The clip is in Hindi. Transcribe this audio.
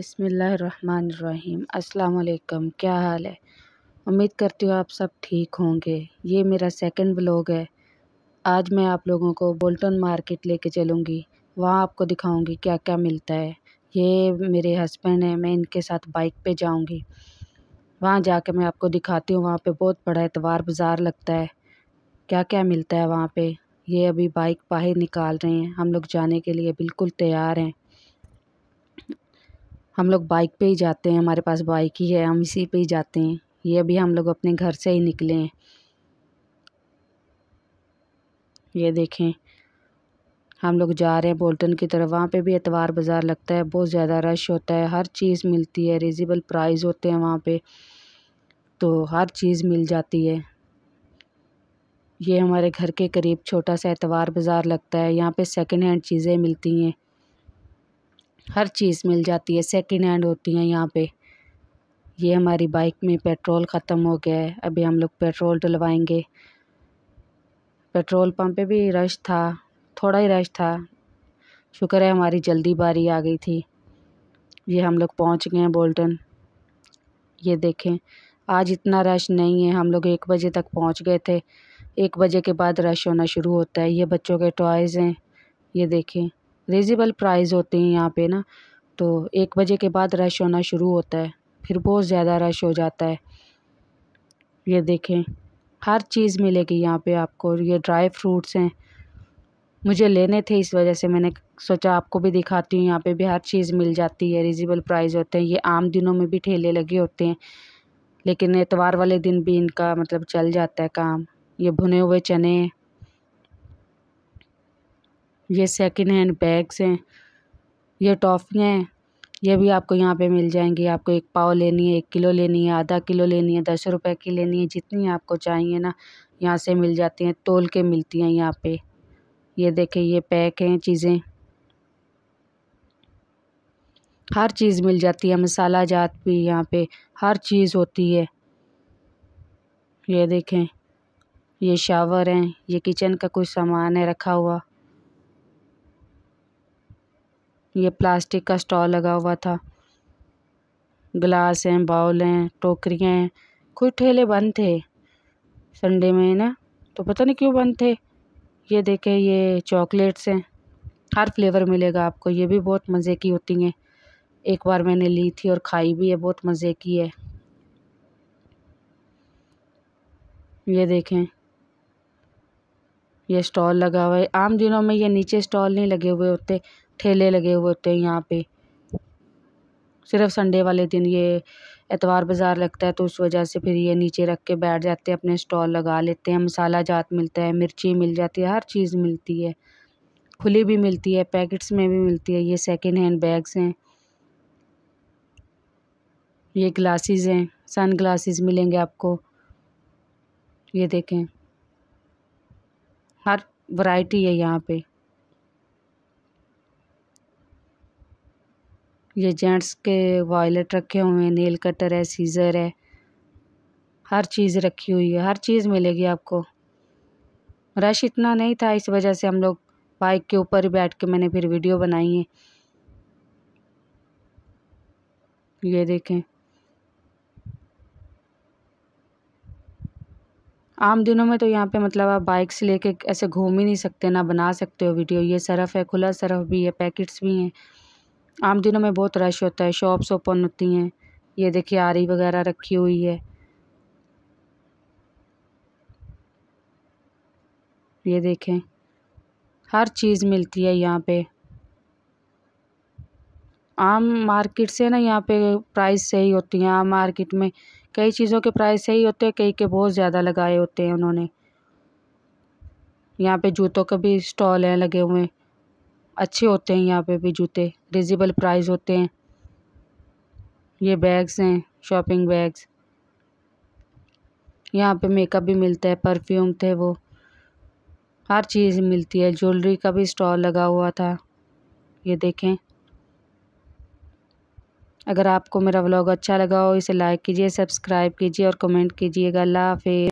बिसमीम् अल्लाम क्या हाल है उम्मीद करती हूँ आप सब ठीक होंगे ये मेरा सेकंड ब्लॉग है आज मैं आप लोगों को बोल्टन मार्केट लेके चलूँगी वहाँ आपको दिखाऊँगी क्या क्या मिलता है ये मेरे हस्बैंड हैं मैं इनके साथ बाइक पे जाऊँगी वहाँ जाके मैं आपको दिखाती हूँ वहाँ पर बहुत बड़ा एतवार बाज़ार लगता है क्या क्या मिलता है वहाँ पर ये अभी बाइक बाहर निकाल रहे हैं हम लोग जाने के लिए बिल्कुल तैयार हैं हम लोग बाइक पे ही जाते हैं हमारे पास बाइक ही है हम इसी पे ही जाते हैं ये भी हम लोग अपने घर से ही निकले हैं ये देखें हम लोग जा रहे हैं बोल्टन की तरफ वहाँ पे भी एतवार बाज़ार लगता है बहुत ज़्यादा रश होता है हर चीज़ मिलती है रिजनेबल प्राइस होते हैं वहाँ पे तो हर चीज़ मिल जाती है ये हमारे घर के करीब छोटा सा एतवार बाज़ार लगता है यहाँ पे सेकंड हैंड चीज़ें मिलती हैं हर चीज़ मिल जाती है सेकेंड हैंड होती हैं यहाँ पे ये हमारी बाइक में पेट्रोल ख़त्म हो गया है अभी हम लोग पेट्रोल डलवाएंगे पेट्रोल पंप पे भी रश था थोड़ा ही रश था शुक्र है हमारी जल्दी बारी आ गई थी ये हम लोग पहुँच गए हैं बोल्टन ये देखें आज इतना रश नहीं है हम लोग एक बजे तक पहुँच गए थे एक बजे के बाद रश होना शुरू होता है ये बच्चों के टॉयज़ हैं ये देखें रीज़नेबल प्राइस होते हैं यहाँ पे ना तो एक बजे के बाद रश होना शुरू होता है फिर बहुत ज़्यादा रश हो जाता है ये देखें हर चीज़ मिलेगी यहाँ पे आपको ये ड्राई फ्रूट्स हैं मुझे लेने थे इस वजह से मैंने सोचा आपको भी दिखाती हूँ यहाँ पे भी हर चीज़ मिल जाती है रिजनेबल प्राइस होते हैं ये आम दिनों में भी ठेले लगे होते हैं लेकिन एतवार वाले दिन भी इनका मतलब चल जाता है काम ये भुने हुए चने ये सेकंड हैंड बैग्स हैं ये टॉफ़ियाँ हैं ये भी आपको यहाँ पे मिल जाएंगी आपको एक पाव लेनी है एक किलो लेनी है आधा किलो लेनी है दस रुपए की लेनी है जितनी आपको चाहिए ना यहाँ से मिल जाती हैं तोल के मिलती हैं यहाँ पे ये देखें ये पैक हैं चीज़ें हर चीज़ मिल जाती है मसाला जात भी यहाँ पे हर चीज़ होती है ये देखें ये शावर हैं ये किचन का कुछ सामान है रखा हुआ ये प्लास्टिक का स्टॉल लगा हुआ था ग्लास हैं बाउल हैं टोकरियाँ हैं कुछ ठेले बंद थे संडे में ना तो पता नहीं क्यों बंद थे ये देखें ये चॉकलेट्स हैं हर फ्लेवर मिलेगा आपको ये भी बहुत मज़े की होती हैं एक बार मैंने ली थी और खाई भी है बहुत मज़े की है ये देखें ये स्टॉल लगा हुआ है आम दिनों में ये नीचे स्टॉल नहीं लगे हुए होते ठेले लगे हुए होते हैं यहाँ पे सिर्फ संडे वाले दिन ये एतवार बाज़ार लगता है तो उस वजह से फिर ये नीचे रख के बैठ जाते हैं अपने स्टॉल लगा लेते हैं मसाला जात मिलता है मिर्ची मिल जाती है हर चीज़ मिलती है खुली भी मिलती है पैकेट्स में भी मिलती है ये सेकेंड हैंड बैग्स हैं ये ग्लासेस हैं सन ग्लासेस मिलेंगे आपको ये देखें हर वैरायटी है यहाँ पे ये जेंट्स के वॉयलेट रखे हुए हैं नेल कटर है सीज़र है हर चीज़ रखी हुई है हर चीज़ मिलेगी आपको रश इतना नहीं था इस वजह से हम लोग बाइक के ऊपर ही बैठ के मैंने फिर वीडियो बनाई है ये देखें आम दिनों में तो यहाँ पे मतलब आप बाइक से लेके ऐसे घूम ही नहीं सकते ना बना सकते हो वीडियो ये सरफ़ है खुला सरफ़ भी है पैकेट्स भी हैं आम दिनों में बहुत रश होता है शॉप्स ओपन होती हैं ये देखिए आरी वगैरह रखी हुई है ये देखें हर चीज़ मिलती है यहाँ पे आम मार्केट से ना यहाँ पे प्राइस सही होती हैं आम मार्केट में कई चीज़ों के प्राइस सही होते हैं कई के बहुत ज़्यादा लगाए होते हैं उन्होंने यहाँ पे जूतों के भी स्टॉल हैं लगे हुए अच्छे होते हैं यहाँ पे भी जूते रिजिबल प्राइस होते हैं ये बैग्स हैं शॉपिंग बैग्स यहाँ पे मेकअप भी मिलता है परफ्यूम थे वो हर चीज़ मिलती है ज्वेलरी का भी स्टॉल लगा हुआ था ये देखें अगर आपको मेरा व्लॉग अच्छा लगा हो इसे लाइक कीजिए सब्सक्राइब कीजिए और कमेंट कीजिएगा अल्लाह हाफि